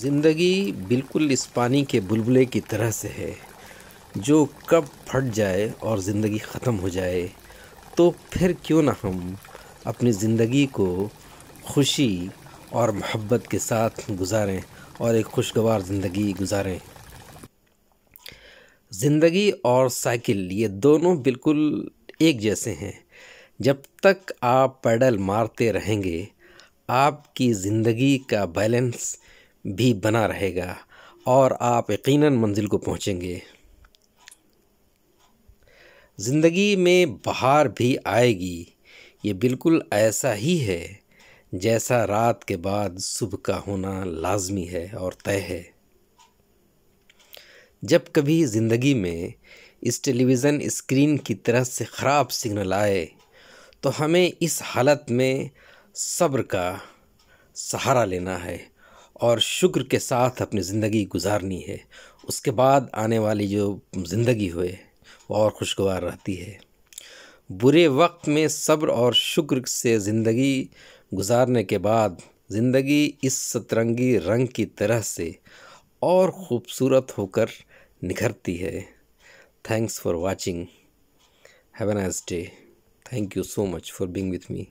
ज़िंदगी बिल्कुल इस पानी के बुलबुले की तरह से है जो कब फट जाए और ज़िंदगी ख़त्म हो जाए तो फिर क्यों ना हम अपनी ज़िंदगी को खुशी और मोहब्बत के साथ गुजारें और एक खुशगवार ज़िंदगी गुजारें ज़िंदगी और साइकिल ये दोनों बिल्कुल एक जैसे हैं जब तक आप पैडल मारते रहेंगे आपकी ज़िंदगी का बैलेंस भी बना रहेगा और आप यकीन मंजिल को पहुँचेंगे ज़िंदगी में बहार भी आएगी ये बिल्कुल ऐसा ही है जैसा रात के बाद सुबह का होना लाजमी है और तय है जब कभी ज़िंदगी में इस टेलीविज़न स्क्रीन की तरह से ख़राब सिग्नल आए तो हमें इस हालत में सब्र का सहारा लेना है और शुक्र के साथ अपनी ज़िंदगी गुजारनी है उसके बाद आने वाली जो ज़िंदगी होए वो और खुशगवार रहती है बुरे वक्त में सब्र और शुक्र से ज़िंदगी गुजारने के बाद ज़िंदगी इस सतरंगी रंग की तरह से और ख़ूबसूरत होकर निखरती है thanks for watching have nice day thank you so much for being with me